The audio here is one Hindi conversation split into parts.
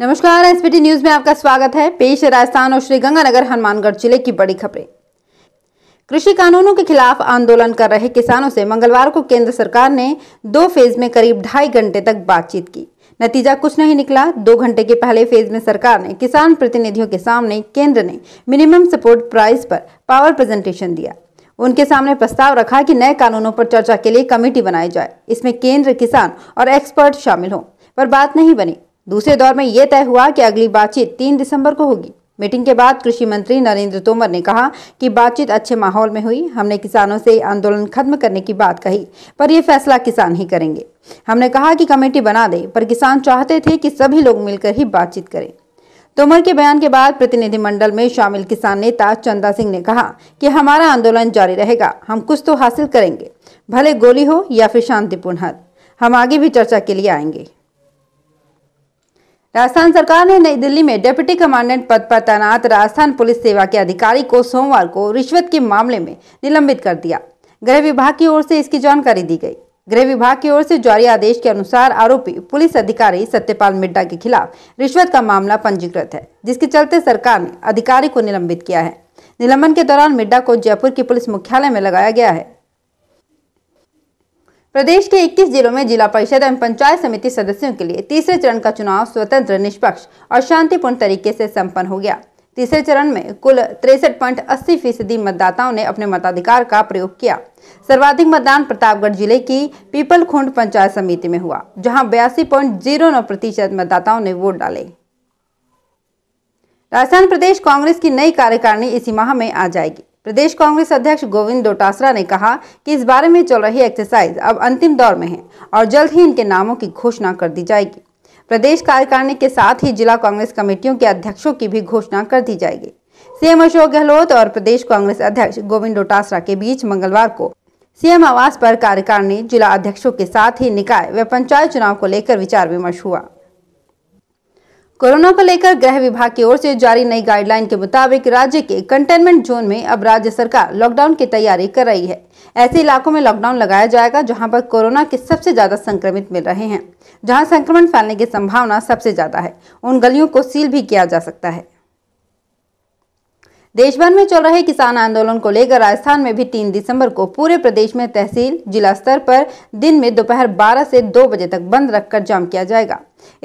नमस्कार एसपीटी न्यूज में आपका स्वागत है पेश राजस्थान और श्रीगंगानगर हनुमानगढ़ जिले की बड़ी खबरें कृषि कानूनों के खिलाफ आंदोलन कर रहे किसानों से मंगलवार को केंद्र सरकार ने दो फेज में करीब ढाई घंटे तक बातचीत की नतीजा कुछ नहीं निकला दो घंटे के पहले फेज में सरकार ने किसान प्रतिनिधियों के सामने केंद्र ने मिनिमम सपोर्ट प्राइस पर पावर प्रेजेंटेशन दिया उनके सामने प्रस्ताव रखा कि नए कानूनों पर चर्चा के लिए कमेटी बनाई जाए इसमें केंद्र किसान और एक्सपर्ट शामिल हों पर बात नहीं बनी दूसरे दौर में यह तय हुआ कि अगली बातचीत तीन दिसंबर को होगी मीटिंग के बाद कृषि मंत्री नरेंद्र तोमर ने कहा कि बातचीत अच्छे माहौल में हुई हमने किसानों से आंदोलन खत्म करने की बात कही पर यह फैसला किसान ही करेंगे हमने कहा कि कमेटी बना दे पर किसान चाहते थे कि सभी लोग मिलकर ही बातचीत करें तोमर के बयान के बाद प्रतिनिधिमंडल में शामिल किसान नेता चंदा सिंह ने कहा कि हमारा आंदोलन जारी रहेगा हम कुछ तो हासिल करेंगे भले गोली हो या फिर शांतिपूर्ण हद हम आगे भी चर्चा के लिए आएंगे राजस्थान सरकार ने नई दिल्ली में डिप्टी कमांडेंट पद पर तैनात राजस्थान पुलिस सेवा के अधिकारी को सोमवार को रिश्वत के मामले में निलंबित कर दिया गृह विभाग की ओर से इसकी जानकारी दी गई गृह विभाग की ओर से जारी आदेश के अनुसार आरोपी पुलिस अधिकारी सत्यपाल मिड्डा के खिलाफ रिश्वत का मामला पंजीकृत है जिसके चलते सरकार ने अधिकारी को निलंबित किया है निलंबन के दौरान मिड्डा को जयपुर के पुलिस मुख्यालय में लगाया गया है प्रदेश के 21 जिलों में जिला परिषद एवं पंचायत समिति सदस्यों के लिए तीसरे चरण का चुनाव स्वतंत्र निष्पक्ष और शांतिपूर्ण तरीके से संपन्न हो गया तीसरे चरण में कुल तिरसठ पॉइंट अस्सी फीसदी मतदाताओं ने अपने मताधिकार का प्रयोग किया सर्वाधिक मतदान प्रतापगढ़ जिले की पीपल खुंड पंचायत समिति में हुआ जहां बयासी पॉइंट जीरो नौ प्रतिशत मतदाताओं ने वोट डाले राजस्थान प्रदेश कांग्रेस की नई कार्यकारिणी इसी माह में आ जाएगी प्रदेश कांग्रेस अध्यक्ष गोविंद डोटासरा ने कहा कि इस बारे में चल रही एक्सरसाइज अब अंतिम दौर में है और जल्द ही इनके नामों की घोषणा कर दी जाएगी प्रदेश कार्यकारिणी के साथ ही जिला कांग्रेस कमेटियों के अध्यक्षों की भी घोषणा कर दी जाएगी सीएम अशोक गहलोत और प्रदेश कांग्रेस अध्यक्ष गोविंद डोटासरा के बीच मंगलवार को सीएम आवास पर कार्यकारिणी जिला अध्यक्षों के साथ ही निकाय व पंचायत चुनाव को लेकर विचार विमर्श हुआ कोरोना को लेकर गृह विभाग की ओर से जारी नई गाइडलाइन के मुताबिक राज्य के कंटेनमेंट जोन में अब राज्य सरकार लॉकडाउन की तैयारी कर रही है ऐसे इलाकों में लॉकडाउन लगाया जाएगा जहां पर कोरोना के सबसे ज्यादा संक्रमित मिल रहे हैं जहां संक्रमण फैलने की संभावना सबसे ज्यादा है उन गलियों को सील भी किया जा सकता है देश भर में चल रहे किसान आंदोलन को लेकर राजस्थान में भी 3 दिसंबर को पूरे प्रदेश में तहसील जिला स्तर पर दिन में दोपहर 12 से 2 बजे तक बंद रखकर जाम किया जाएगा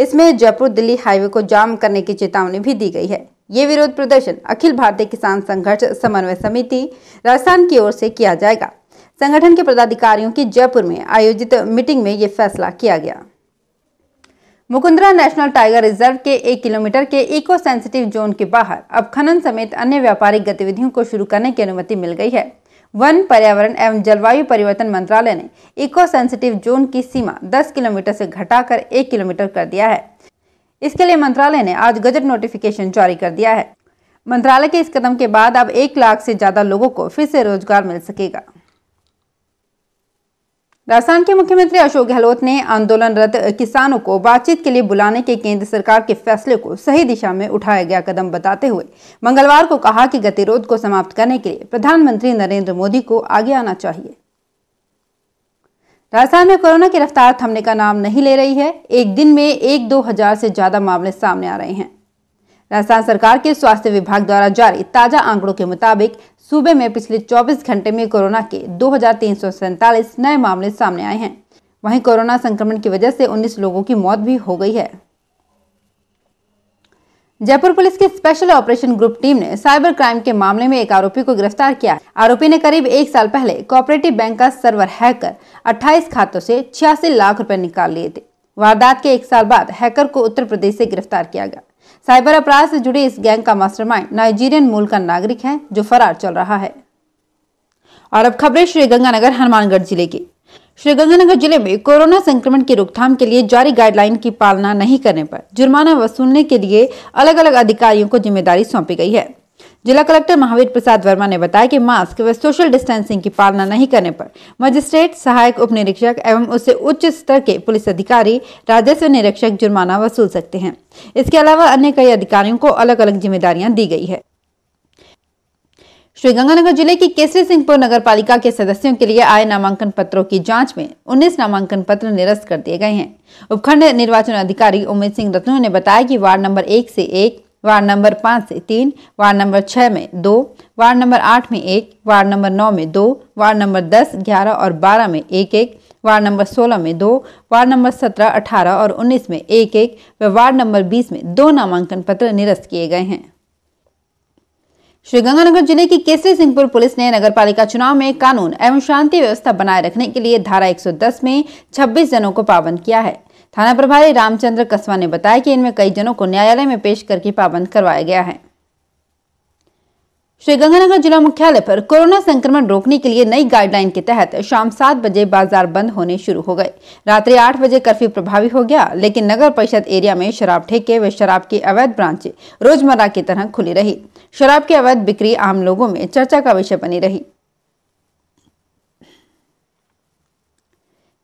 इसमें जयपुर दिल्ली हाईवे को जाम करने की चेतावनी भी दी गई है ये विरोध प्रदर्शन अखिल भारतीय किसान संघर्ष समन्वय समिति राजस्थान की ओर से किया जाएगा संगठन के पदाधिकारियों की जयपुर में आयोजित मीटिंग में ये फैसला किया गया मुकुंदरा नेशनल टाइगर रिजर्व के एक किलोमीटर के इको सेंसिटिव जोन के बाहर अब खनन समेत अन्य व्यापारिक गतिविधियों को शुरू करने की अनुमति मिल गई है वन पर्यावरण एवं जलवायु परिवर्तन मंत्रालय ने इको सेंसिटिव जोन की सीमा 10 किलोमीटर से घटाकर 1 किलोमीटर कर दिया है इसके लिए मंत्रालय ने आज गजट नोटिफिकेशन जारी कर दिया है मंत्रालय के इस कदम के बाद अब एक लाख से ज्यादा लोगों को फिर से रोजगार मिल सकेगा राजस्थान के मुख्यमंत्री अशोक गहलोत ने आंदोलनरत किसानों को बातचीत के लिए बुलाने के केंद्र सरकार के फैसले को सही दिशा में उठाया गया कदम बताते हुए मंगलवार को कहा कि गतिरोध को समाप्त करने के लिए प्रधानमंत्री नरेंद्र मोदी को आगे आना चाहिए राजस्थान में कोरोना की रफ्तार थमने का नाम नहीं ले रही है एक दिन में एक दो हजार से ज्यादा मामले सामने आ रहे हैं राजस्थान सरकार के स्वास्थ्य विभाग द्वारा जारी ताजा आंकड़ों के मुताबिक सूबे में पिछले 24 घंटे में कोरोना के दो नए मामले सामने आए हैं वहीं कोरोना संक्रमण की वजह से 19 लोगों की मौत भी हो गई है जयपुर पुलिस की स्पेशल ऑपरेशन ग्रुप टीम ने साइबर क्राइम के मामले में एक आरोपी को गिरफ्तार किया आरोपी ने करीब एक साल पहले कोऑपरेटिव बैंक का सर्वर हैक कर अट्ठाईस खातों से छियासी लाख रुपए निकाल लिए थे वारदात के एक साल बाद हैकर को उत्तर प्रदेश से गिरफ्तार किया गया साइबर अपराध से जुड़े इस गैंग का मास्टरमाइंड नाइजीरियन मूल का नागरिक है जो फरार चल रहा है और अब खबरें श्रीगंगानगर हनुमानगढ़ जिले की श्रीगंगानगर जिले में कोरोना संक्रमण की रोकथाम के लिए जारी गाइडलाइन की पालना नहीं करने पर जुर्माना वसूलने के लिए अलग अलग अधिकारियों को जिम्मेदारी सौंपी गई है जिला कलेक्टर महावीर प्रसाद वर्मा ने बताया कि मास्क व सोशल डिस्टेंसिंग की पालना नहीं करने पर मजिस्ट्रेट सहायक उप निरीक्षक एवं उससे उच्च स्तर के पुलिस अधिकारी राजस्व निरीक्षक जुर्माना वसूल सकते हैं इसके अलावा अन्य कई अधिकारियों को अलग अलग जिम्मेदारियां दी गई है श्रीगंगानगर जिले की केसरी सिंहपुर नगर पालिका के सदस्यों के लिए आए नामांकन पत्रों की जांच में 19 नामांकन पत्र निरस्त कर दिए गए हैं उपखंड निर्वाचन अधिकारी उमेश सिंह रत्नू ने बताया कि वार्ड नंबर एक से एक वार्ड नंबर पाँच से तीन वार्ड नंबर छः में दो वार्ड नंबर आठ में एक वार्ड नंबर नौ में दो वार्ड नंबर दस ग्यारह और बारह में एक एक वार्ड नंबर सोलह में दो वार्ड नंबर सत्रह अठारह और उन्नीस में एक एक व वार्ड नंबर बीस में दो नामांकन पत्र निरस्त किए गए हैं श्रीगंगानगर जिले की केसरी सिंहपुर पुलिस ने नगरपालिका चुनाव में कानून एवं शांति व्यवस्था बनाए रखने के लिए धारा 110 में 26 जनों को पाबंद किया है थाना प्रभारी रामचंद्र कस्वा ने बताया कि इनमें कई जनों को न्यायालय में पेश करके पाबंद करवाया गया है श्रीगंगानगर जिला मुख्यालय पर कोरोना संक्रमण रोकने के लिए नई गाइडलाइन के तहत शाम सात बजे बाजार बंद होने शुरू हो गए रात्रि आठ बजे कर्फ्यू प्रभावी हो गया लेकिन नगर परिषद एरिया में शराब ठेके व शराब की अवैध ब्रांचें रोजमर्रा की तरह खुली रही शराब की अवैध बिक्री आम लोगों में चर्चा का विषय बनी रही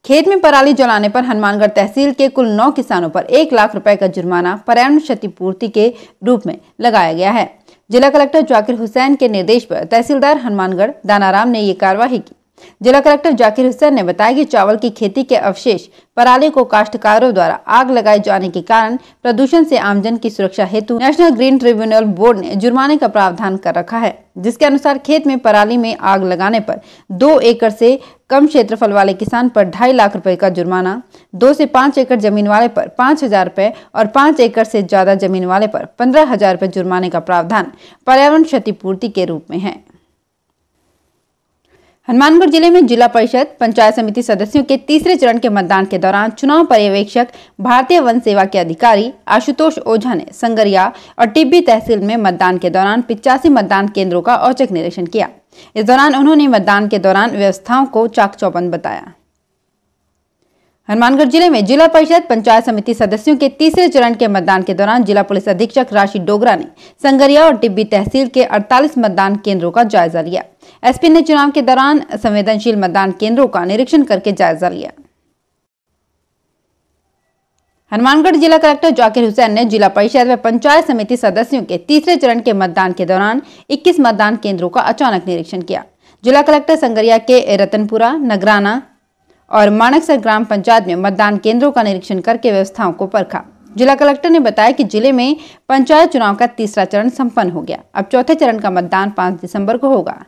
खेत में पराली जलाने पर हनुमानगढ़ तहसील के कुल नौ किसानों पर एक लाख रुपए का जुर्माना पर्यावरण क्षतिपूर्ति के रूप में लगाया गया है जिला कलेक्टर जाकिर हुसैन के निर्देश पर तहसीलदार हनुमानगढ़ दानाराम ने ये कार्यवाही की जिला कलेक्टर जाकिर हुसैन ने बताया कि चावल की खेती के अवशेष पराली को काश्तकारों द्वारा आग लगाए जाने के कारण प्रदूषण से आमजन की सुरक्षा हेतु नेशनल ग्रीन ट्रिब्यूनल बोर्ड ने जुर्माने का प्रावधान कर रखा है जिसके अनुसार खेत में पराली में आग लगाने पर दो एकड़ से कम क्षेत्रफल वाले किसान पर ढाई लाख रुपए का जुर्माना दो से पाँच एकड़ जमीन वाले पर पाँच हजार रुपये और पाँच एकड़ से ज्यादा जमीन वाले पर पंद्रह हजार रुपये जुर्माने का प्रावधान पर्यावरण क्षतिपूर्ति के रूप में है हनुमानगढ़ जिले में जिला परिषद पंचायत समिति सदस्यों के तीसरे चरण के मतदान के दौरान चुनाव पर्यवेक्षक भारतीय वन सेवा के अधिकारी आशुतोष ओझा ने संगरिया और टिब्बी तहसील में मतदान के दौरान पिचासी मतदान केंद्रों का औचक निरीक्षण किया इस दौरान उन्होंने मतदान के दौरान व्यवस्थाओं को चाक चौबंद बताया हनुमानगढ़ जिले में जिला परिषद पंचायत समिति सदस्यों के तीसरे चरण के मतदान के दौरान जिला पुलिस अधीक्षक राशि डोगरा ने संगरिया और टिब्बी तहसील के 48 मतदान केंद्रों का जायजा लिया एसपी ने चुनाव के दौरान संवेदनशील मतदान केंद्रों का निरीक्षण करके जायजा लिया हनुमानगढ़ जिला कलेक्टर जाकिर हुसैन ने जिला परिषद व पंचायत समिति सदस्यों के तीसरे चरण के मतदान के दौरान इक्कीस मतदान केंद्रों का अचानक निरीक्षण किया जिला कलेक्टर संगरिया के रतनपुरा नगराना और मानकसर ग्राम पंचायत में मतदान केंद्रों का निरीक्षण करके व्यवस्थाओं को परखा जिला कलेक्टर ने बताया कि जिले में पंचायत चुनाव का तीसरा चरण संपन्न हो गया अब चौथे चरण का मतदान 5 दिसंबर को होगा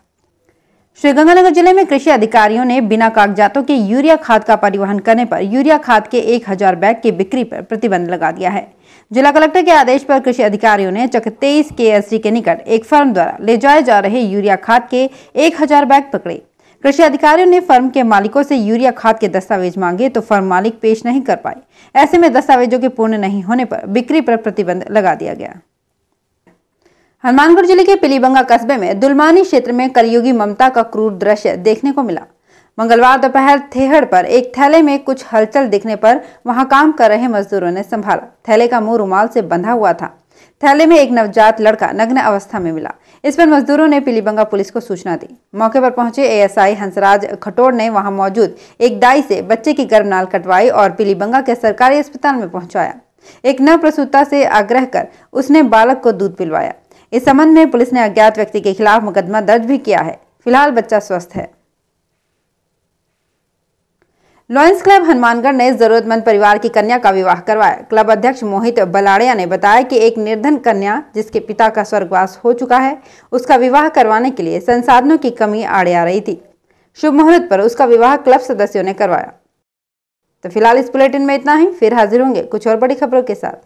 श्रीगंगानगर जिले में कृषि अधिकारियों ने बिना कागजातों के यूरिया खाद का परिवहन करने पर यूरिया खाद के एक हजार बैग की बिक्री पर प्रतिबंध लगा दिया है जिला कलेक्टर के आदेश पर कृषि अधिकारियों ने चक तेईस के के निकट एक फर्म द्वारा ले जाए जा रहे यूरिया खाद के एक हजार बैग पकड़े कृषि अधिकारियों ने फर्म के मालिकों से यूरिया खाद के दस्तावेज मांगे तो फर्म मालिक पेश नहीं कर पाए ऐसे में दस्तावेजों के पूर्ण नहीं होने पर बिक्री पर प्रतिबंध लगा दिया गया हनुमानगढ़ जिले के पिलीबंगा कस्बे में दुलमानी क्षेत्र में कलयुगी ममता का क्रूर दृश्य देखने को मिला मंगलवार दोपहर थेहड़ पर एक थैले में कुछ हलचल दिखने पर वहां काम कर रहे मजदूरों ने संभाला थैले का मुंह रुमाल से बंधा हुआ था थैले में एक नवजात लड़का नग्न अवस्था में मिला इस पर मजदूरों ने पीलीबंगा पुलिस को सूचना दी मौके पर पहुंचे एएसआई हंसराज खटोर ने वहां मौजूद एक दाई से बच्चे की गर्भनाल कटवाई और पीलीबंगा के सरकारी अस्पताल में पहुंचाया एक प्रसूता से आग्रह कर उसने बालक को दूध पिलवाया इस संबंध में पुलिस ने अज्ञात व्यक्ति के खिलाफ मुकदमा दर्ज भी किया है फिलहाल बच्चा स्वस्थ है लॉयंस क्लब हनुमानगढ़ ने जरूरतमंद परिवार की कन्या का विवाह करवाया क्लब अध्यक्ष मोहित बलाड़िया ने बताया कि एक निर्धन कन्या जिसके पिता का स्वर्गवास हो चुका है उसका विवाह करवाने के लिए संसाधनों की कमी आड़े आ रही थी शुभ मुहूर्त पर उसका विवाह क्लब सदस्यों ने करवाया तो फिलहाल इस बुलेटिन में इतना ही फिर हाजिर होंगे कुछ और बड़ी खबरों के साथ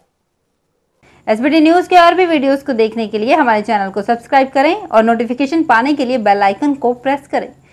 एस न्यूज के और भी वीडियोज को देखने के लिए हमारे चैनल को सब्सक्राइब करें और नोटिफिकेशन पाने के लिए बेल आइकन को प्रेस करें